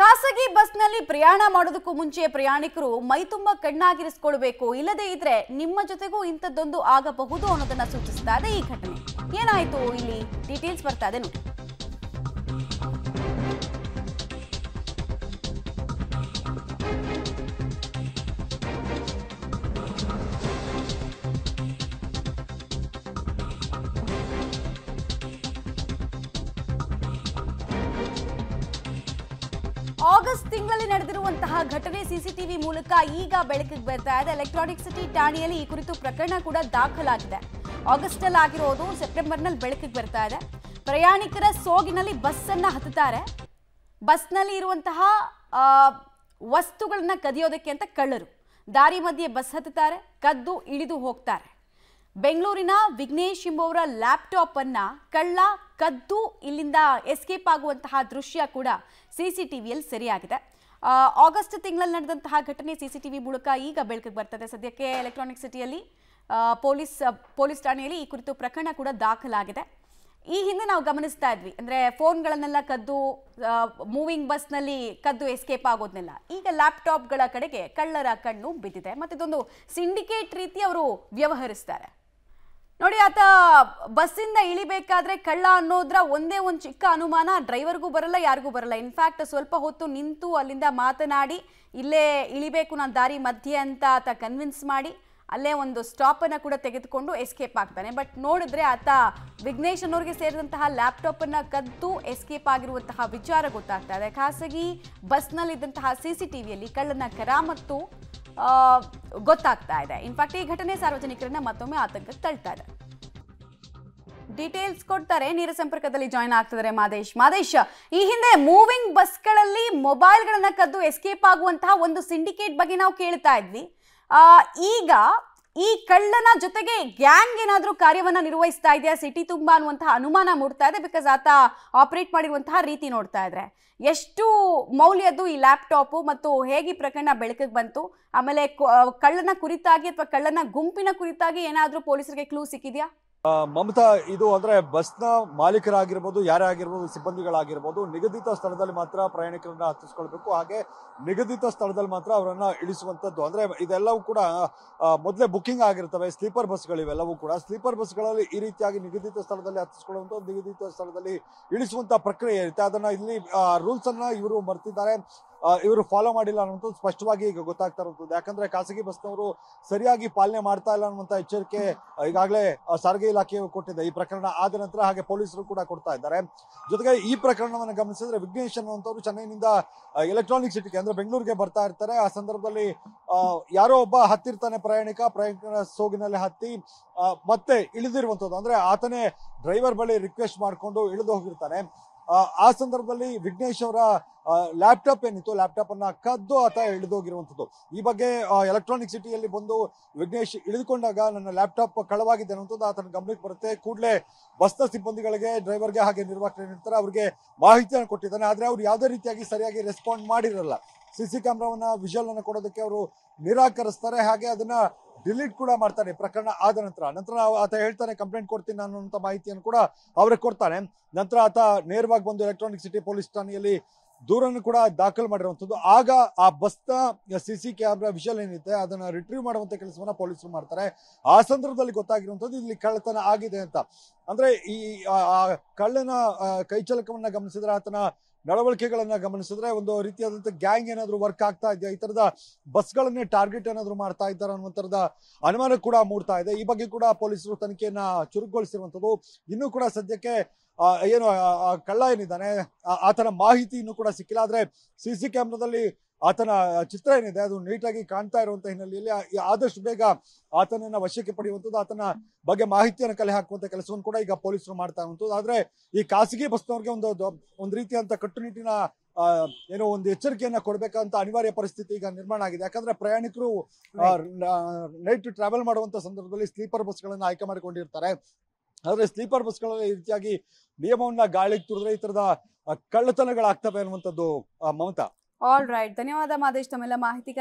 ಖಾಸಗಿ ಬಸ್ನಲ್ಲಿ ಪ್ರಯಾಣ ಮಾಡೋದಕ್ಕೂ ಮುಂಚೆ ಪ್ರಯಾಣಿಕರು ಮೈತುಂಬ ಕಣ್ಣಾಗಿರಿಸಿಕೊಳ್ಬೇಕು ಇಲ್ಲದೇ ಇದ್ರೆ ನಿಮ್ಮ ಜೊತೆಗೂ ಇಂಥದ್ದೊಂದು ಆಗಬಹುದು ಅನ್ನೋದನ್ನ ಸೂಚಿಸ್ತಾ ಇದೆ ಈ ಘಟನೆ ಏನಾಯ್ತು ಇಲ್ಲಿ ಡೀಟೇಲ್ಸ್ ಬರ್ತಾ ಇದೆ ನೋಡಿ ಆಗಸ್ಟ್ ತಿಂಗಳಲ್ಲಿ ನಡೆದಿರುವಂತಹ ಘಟನೆ ಸಿಸಿಟಿವಿ ಮೂಲಕ ಈಗ ಬೆಳಕಿಗೆ ಬರ್ತಾ ಇದೆ ಎಲೆಕ್ಟ್ರಾನಿಕ್ ಸಿಟಿ ಠಾಣೆಯಲ್ಲಿ ಈ ಕುರಿತು ಪ್ರಕರಣ ಕೂಡ ದಾಖಲಾಗಿದೆ ಆಗಸ್ಟ್ ಅಲ್ಲಿ ಆಗಿರೋದು ಸೆಪ್ಟೆಂಬರ್ನಲ್ಲಿ ಬೆಳಕಿಗೆ ಬರ್ತಾ ಇದೆ ಪ್ರಯಾಣಿಕರ ಸೋಗಿನಲ್ಲಿ ಬಸ್ ಅನ್ನ ಹತ್ತುತ್ತಾರೆ ಬಸ್ನಲ್ಲಿ ಇರುವಂತಹ ವಸ್ತುಗಳನ್ನ ಕದಿಯೋದಕ್ಕೆ ಅಂತ ಕಳ್ಳರು ದಾರಿ ಮಧ್ಯೆ ಬಸ್ ಹತ್ತುತ್ತಾರೆ ಕದ್ದು ಇಳಿದು ಹೋಗ್ತಾರೆ ಬೆಂಗಳೂರಿನ ವಿಘ್ನೇಶ್ ಎಂಬುವರ ಲ್ಯಾಪ್ಟಾಪ್ ಅನ್ನ ಕಳ್ಳ ಕದ್ದು ಇಲ್ಲಿಂದ ಎಸ್ಕೇಪ್ ಆಗುವಂತಹ ದೃಶ್ಯ ಕೂಡ ಸಿಸಿಟಿವಿಯಲ್ಲಿ ಸರಿಯಾಗಿದೆ ಆಗಸ್ಟ್ ತಿಂಗಳಲ್ಲಿ ನಡೆದಂತಹ ಘಟನೆ ಸಿಸಿಟಿವಿ ಮೂಲಕ ಈಗ ಬೆಳಕಿಗೆ ಬರ್ತದೆ ಸದ್ಯಕ್ಕೆ ಎಲೆಕ್ಟ್ರಾನಿಕ್ ಸಿಟಿಯಲ್ಲಿ ಪೊಲೀಸ್ ಪೊಲೀಸ್ ಠಾಣೆಯಲ್ಲಿ ಈ ಕುರಿತು ಪ್ರಕರಣ ಕೂಡ ದಾಖಲಾಗಿದೆ ಈ ಹಿಂದೆ ನಾವು ಗಮನಿಸ್ತಾ ಇದ್ವಿ ಅಂದ್ರೆ ಫೋನ್ಗಳನ್ನೆಲ್ಲ ಕದ್ದು ಮೂವಿಂಗ್ ಬಸ್ನಲ್ಲಿ ಕದ್ದು ಎಸ್ಕೇಪ್ ಆಗೋದನ್ನೆಲ್ಲ ಈಗ ಲ್ಯಾಪ್ಟಾಪ್ಗಳ ಕಡೆಗೆ ಕಳ್ಳರ ಕಣ್ಣು ಬಿದ್ದಿದೆ ಇದೊಂದು ಸಿಂಡಿಕೇಟ್ ರೀತಿ ಅವರು ವ್ಯವಹರಿಸ್ತಾರೆ ನೋಡಿ ಆತ ಬಸ್ಸಿಂದ ಇಳಿಬೇಕಾದ್ರೆ ಕಳ್ಳ ಅನ್ನೋದ್ರ ಒಂದೇ ಒಂದು ಚಿಕ್ಕ ಅನುಮಾನ ಡ್ರೈವರ್ಗೂ ಬರಲ್ಲ ಯಾರಿಗೂ ಬರಲ್ಲ ಇನ್ಫ್ಯಾಕ್ಟ್ ಸ್ವಲ್ಪ ಹೊತ್ತು ನಿಂತು ಅಲ್ಲಿಂದ ಮಾತನಾಡಿ ಇಲ್ಲೇ ಇಳಿಬೇಕು ನಾನು ದಾರಿ ಮಧ್ಯೆ ಅಂತ ಆತ ಕನ್ವಿನ್ಸ್ ಮಾಡಿ ಅಲ್ಲೇ ಒಂದು ಸ್ಟಾಪನ್ನು ಕೂಡ ತೆಗೆದುಕೊಂಡು ಎಸ್ಕೇಪ್ ಆಗ್ತಾನೆ ಬಟ್ ನೋಡಿದ್ರೆ ಆತ ವಿಘ್ನೇಶ್ ಅನ್ನೋರಿಗೆ ಸೇರಿದಂತಹ ಲ್ಯಾಪ್ಟಾಪನ್ನು ಕದ್ದು ಎಸ್ಕೇಪ್ ಆಗಿರುವಂತಹ ವಿಚಾರ ಗೊತ್ತಾಗ್ತಾ ಇದೆ ಖಾಸಗಿ ಬಸ್ನಲ್ಲಿದ್ದಂತಹ ಸಿ ಸಿ ಟಿ ವಿಯಲ್ಲಿ ಕಳ್ಳನ ಮತ್ತು ಗೊತ್ತಾಗ್ತಾ ಇದೆ ಇನ್ಫ್ಯಾಕ್ಟ್ ಈ ಘಟನೆ ಸಾರ್ವಜನಿಕರನ್ನ ಮತ್ತೊಮ್ಮೆ ಆತಂಕಕ್ಕೆ ತಳ್ತಾ ಇದೆ ಡೀಟೇಲ್ಸ್ ಕೊಡ್ತಾರೆ ನೀರ ಸಂಪರ್ಕದಲ್ಲಿ ಜಾಯಿನ್ ಆಗ್ತಿದ್ದಾರೆ ಮಾದೇಶ್ ಮಾದೇಶ್ ಈ ಹಿಂದೆ ಮೂವಿಂಗ್ ಬಸ್ಗಳಲ್ಲಿ ಮೊಬೈಲ್ಗಳನ್ನ ಕದ್ದು ಎಸ್ಕೇಪ್ ಆಗುವಂತಹ ಒಂದು ಸಿಂಡಿಕೇಟ್ ಬಗ್ಗೆ ನಾವು ಕೇಳ್ತಾ ಇದ್ವಿ ಈಗ ಈ ಕಳ್ಳನ ಜೊತೆಗೆ ಗ್ಯಾಂಗ್ ಏನಾದರೂ ಕಾರ್ಯವನ್ನ ನಿರ್ವಹಿಸ್ತಾ ಇದೆಯಾ ಸಿಟಿ ತುಂಬಾ ಅನ್ನುವಂತಹ ಅನುಮಾನ ಮೂಡ್ತಾ ಇದೆ ಬಿಕಾಸ್ ಆತ ಆಪರೇಟ್ ಮಾಡಿರುವಂತಹ ರೀತಿ ನೋಡ್ತಾ ಇದ್ರೆ ಎಷ್ಟು ಮೌಲ್ಯದ್ದು ಈ ಲ್ಯಾಪ್ಟಾಪು ಮತ್ತು ಹೇಗೆ ಪ್ರಕರಣ ಬೆಳಕಿಗೆ ಬಂತು ಆಮೇಲೆ ಕಳ್ಳನ ಕುರಿತಾಗಿ ಅಥವಾ ಕಳ್ಳನ ಗುಂಪಿನ ಕುರಿತಾಗಿ ಏನಾದರೂ ಪೊಲೀಸರಿಗೆ ಕ್ಲೂ ಸಿಕ್ಕಿದ್ಯಾ ಮಮತಾ ಇದು ಅಂದ್ರೆ ಬಸ್ನ ಮಾಲೀಕರಾಗಿರ್ಬೋದು ಯಾರೇ ಆಗಿರ್ಬೋದು ಸಿಬ್ಬಂದಿಗಳಾಗಿರ್ಬೋದು ನಿಗದಿತ ಸ್ಥಳದಲ್ಲಿ ಮಾತ್ರ ಪ್ರಯಾಣಿಕರನ್ನ ಹತ್ತಿಸ್ಕೊಳ್ಬೇಕು ಹಾಗೆ ನಿಗದಿತ ಸ್ಥಳದಲ್ಲಿ ಮಾತ್ರ ಅವರನ್ನ ಇಳಿಸುವಂತದ್ದು ಅಂದ್ರೆ ಇದೆಲ್ಲವೂ ಕೂಡ ಮೊದಲೇ ಬುಕ್ಕಿಂಗ್ ಆಗಿರ್ತವೆ ಸ್ಲೀಪರ್ ಬಸ್ಗಳು ಇವೆಲ್ಲವೂ ಕೂಡ ಸ್ಲೀಪರ್ ಬಸ್ ಗಳಲ್ಲಿ ಈ ರೀತಿಯಾಗಿ ನಿಗದಿತ ಸ್ಥಳದಲ್ಲಿ ಹತ್ತಿಸ್ಕೊಳ್ಳುವಂತ ನಿಗದಿತ ಸ್ಥಳದಲ್ಲಿ ಇಳಿಸುವಂತ ಪ್ರಕ್ರಿಯೆ ಇರುತ್ತೆ ಅದನ್ನ ಇಲ್ಲಿ ರೂಲ್ಸ್ ಅನ್ನ ಇವರು ಮರ್ತಿದ್ದಾರೆ ಇವರು ಫಾಲೋ ಮಾಡಿಲ್ಲ ಅನ್ನೋದು ಸ್ಪಷ್ಟವಾಗಿ ಈಗ ಗೊತ್ತಾಗ್ತಾ ಇರುವಂತದ್ದು ಯಾಕಂದ್ರೆ ಖಾಸಗಿ ಬಸ್ನವರು ಸರಿಯಾಗಿ ಪಾಲನೆ ಮಾಡ್ತಾ ಇಲ್ಲ ಅನ್ನುವಂಥ ಎಚ್ಚರಿಕೆ ಈಗಾಗಲೇ ಸಾರಿಗೆ ಇಲಾಖೆಯು ಕೊಟ್ಟಿದೆ ಈ ಪ್ರಕರಣ ಆದ ನಂತರ ಹಾಗೆ ಪೊಲೀಸರು ಕೂಡ ಕೊಡ್ತಾ ಇದ್ದಾರೆ ಜೊತೆಗೆ ಈ ಪ್ರಕರಣವನ್ನು ಗಮನಿಸಿದ್ರೆ ವಿಘ್ನೇಶ್ ಅನ್ನುವಂಥವ್ರು ಚೆನ್ನೈನಿಂದ ಎಲೆಕ್ಟ್ರಾನಿಕ್ ಸಿಟಿಗೆ ಅಂದ್ರೆ ಬೆಂಗಳೂರಿಗೆ ಬರ್ತಾ ಇರ್ತಾರೆ ಆ ಸಂದರ್ಭದಲ್ಲಿ ಯಾರೋ ಒಬ್ಬ ಹತ್ತಿರ್ತಾನೆ ಪ್ರಯಾಣಿಕ ಪ್ರಯಾಣಿಕರ ಸೋಗಿನಲ್ಲಿ ಹತ್ತಿ ಮತ್ತೆ ಇಳಿದಿರುವಂಥದ್ದು ಅಂದ್ರೆ ಆತನೇ ಡ್ರೈವರ್ ಬಳಿ ರಿಕ್ವೆಸ್ಟ್ ಮಾಡಿಕೊಂಡು ಇಳಿದು ಹೋಗಿರ್ತಾನೆ ಆ ಸಂದರ್ಭದಲ್ಲಿ ವಿಘ್ನೇಶ್ ಅವರ ಲ್ಯಾಪ್ಟಾಪ್ ಏನಿತ್ತು ಲ್ಯಾಪ್ಟಾಪ್ ಅನ್ನ ಕದ್ದು ಆತ ಇಳಿದೋಗಿರುವಂಥದ್ದು ಈ ಬಗ್ಗೆ ಎಲೆಕ್ಟ್ರಾನಿಕ್ ಸಿಟಿಯಲ್ಲಿ ಬಂದು ವಿಘ್ನೇಶ್ ಇಳಿದುಕೊಂಡಾಗ ನನ್ನ ಲ್ಯಾಪ್ಟಾಪ್ ಕಳವಾಗಿದೆ ಅನ್ನೋದು ಆತನ ಗಮನಕ್ಕೆ ಬರುತ್ತೆ ಕೂಡಲೇ ಬಸ್ನ ಸಿಬ್ಬಂದಿಗಳಿಗೆ ಡ್ರೈವರ್ಗೆ ಹಾಗೆ ನಿರ್ವಾಹಕರು ಅವರಿಗೆ ಮಾಹಿತಿಯನ್ನು ಕೊಟ್ಟಿದ್ದಾನೆ ಆದರೆ ಅವರು ಯಾವುದೇ ರೀತಿಯಾಗಿ ಸರಿಯಾಗಿ ರೆಸ್ಪಾಂಡ್ ಮಾಡಿರಲ್ಲ ಸಿ ಸಿ ಕ್ಯಾಮ್ರಾವನ್ನ ಅನ್ನು ಕೊಡೋದಕ್ಕೆ ಅವರು ನಿರಾಕರಿಸ್ತಾರೆ ಹಾಗೆ ಅದನ್ನ ಡಿಲೀಟ್ ಕೂಡ ಮಾಡ್ತಾನೆ ಪ್ರಕರಣ ಆದ ನಂತರ ನಂತರ ಆತ ಹೇಳ್ತಾನೆ ಕಂಪ್ಲೇಂಟ್ ಕೊಡ್ತೀನಿ ನಾನು ಮಾಹಿತಿಯನ್ನು ಕೂಡ ಅವರೇ ಕೊಡ್ತಾನೆ ನಂತರ ಆತ ನೇರವಾಗಿ ಬಂದು ಎಲೆಕ್ಟ್ರಾನಿಕ್ ಸಿಟಿ ಪೊಲೀಸ್ ಠಾಣೆಯಲ್ಲಿ ದೂರನ್ನು ಕೂಡ ದಾಖಲು ಮಾಡಿರುವಂಥದ್ದು ಆಗ ಆ ಬಸ್ನ ಸಿ ಸಿ ಕ್ಯಾಮ್ರಾ ವಿಷಲ್ ಏನಿದೆ ಅದನ್ನು ರಿಟ್ರೀವ್ ಮಾಡುವಂಥ ಕೆಲಸವನ್ನು ಪೊಲೀಸರು ಮಾಡ್ತಾರೆ ಆ ಸಂದರ್ಭದಲ್ಲಿ ಗೊತ್ತಾಗಿರುವಂಥದ್ದು ಇಲ್ಲಿ ಕಳ್ಳತನ ಆಗಿದೆ ಅಂತ ಅಂದರೆ ಈ ಆ ಕಳ್ಳನ ಕೈಚಲಕವನ್ನ ಗಮನಿಸಿದ್ರೆ ಆತನ ನಡವಳಿಕೆಗಳನ್ನ ಗಮನಿಸಿದ್ರೆ ಒಂದು ರೀತಿಯಾದಂತ ಗ್ಯಾಂಗ್ ಏನಾದರೂ ವರ್ಕ್ ಆಗ್ತಾ ಇದೆಯಾ ಈ ಥರದ ಬಸ್ಗಳನ್ನೇ ಟಾರ್ಗೆಟ್ ಏನಾದರೂ ಮಾಡ್ತಾ ಇದ್ದಾರೆ ತರದ ಅನುಮಾನ ಕೂಡ ಮೂಡ್ತಾ ಇದೆ ಈ ಬಗ್ಗೆ ಕೂಡ ಪೊಲೀಸರು ತನಿಖೆಯನ್ನ ಚುರುಕುಗೊಳಿಸಿರುವಂಥದ್ದು ಇನ್ನೂ ಕೂಡ ಸದ್ಯಕ್ಕೆ ಏನು ಕಳ್ಳ ಏನಿದ್ದಾನೆ ಆತನ ಮಾಹಿತಿ ಇನ್ನೂ ಕೂಡ ಸಿಕ್ಕಿಲ್ಲ ಆದರೆ ಸಿ ಸಿ ಕ್ಯಾಮ್ರಾದಲ್ಲಿ ಆತನ ಚಿತ್ರ ಏನಿದೆ ಅದು ನೀಟಾಗಿ ಕಾಣ್ತಾ ಇರುವಂತ ಹಿನ್ನೆಲೆಯಲ್ಲಿ ಆದಷ್ಟು ಬೇಗ ಆತನನ್ನ ವಶಕ್ಕೆ ಪಡೆಯುವಂಥದ್ದು ಆತನ ಬಗ್ಗೆ ಮಾಹಿತಿಯನ್ನು ಕಲೆ ಹಾಕುವಂತ ಕೆಲಸವನ್ನು ಕೂಡ ಈಗ ಪೊಲೀಸರು ಮಾಡ್ತಾ ಇರುವಂಥದ್ದು ಆದ್ರೆ ಈ ಖಾಸಗಿ ಬಸ್ನವ್ರಿಗೆ ಒಂದು ಒಂದು ರೀತಿಯಂತ ಕಟ್ಟುನಿಟ್ಟಿನ ಏನೋ ಒಂದು ಎಚ್ಚರಿಕೆಯನ್ನ ಕೊಡ್ಬೇಕಂತ ಅನಿವಾರ್ಯ ಪರಿಸ್ಥಿತಿ ಈಗ ನಿರ್ಮಾಣ ಆಗಿದೆ ಯಾಕಂದ್ರೆ ಪ್ರಯಾಣಿಕರು ನೈಟ್ ಟ್ರಾವೆಲ್ ಮಾಡುವಂತ ಸಂದರ್ಭದಲ್ಲಿ ಸ್ಲೀಪರ್ ಬಸ್ಗಳನ್ನು ಆಯ್ಕೆ ಮಾಡಿಕೊಂಡಿರ್ತಾರೆ ಆದ್ರೆ ಸ್ಲೀಪರ್ ಬಸ್ಗಳಲ್ಲಿ ಈ ರೀತಿಯಾಗಿ ನಿಯಮವನ್ನ ಗಾಳಿಗೆ ತುರಿದ್ರೆ ಈ ತರದ ಕಳ್ಳತನಗಳಾಗ್ತವೆ ಅನ್ನುವಂಥದ್ದು ಮಮತಾ ऑल राइट धन्यवाद महिति